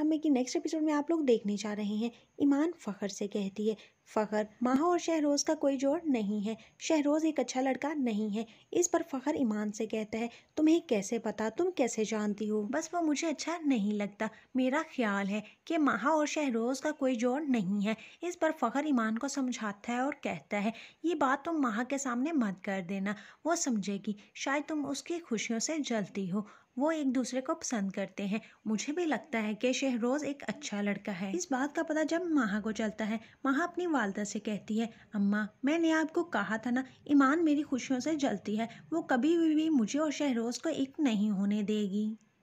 हमें कि next episode में आप लोग देखने जा रहे हैं ईमान फ़खर से कहती है फ़खर माहा और शहरोज़ का कोई जोड़ नहीं है शहरोज़ एक अच्छा लड़का नहीं है इस पर फ़खर ईमान से कहता है तुम्हें कैसे पता तुम कैसे जानती हो बस वो मुझे अच्छा नहीं लगता मेरा ख्याल है कि माहा और शहरोज़ का कोई जोड़ नहीं है इस पर फ़खर ईमान को समझाता है और कहता है ये बात तुम माह के सामने मत कर देना वो समझेगी शायद तुम उसकी खुशियों से जलती हो वो एक दूसरे को पसंद करते हैं मुझे भी लगता है कि शहरोज़ एक अच्छा लड़का है इस बात का पता जब माह को चलता है माह अपनी वालदा से कहती है अम्मा मैंने आपको कहा था ना ईमान मेरी खुशियों से जलती है वो कभी भी मुझे और शहरोज़ को एक नहीं होने देगी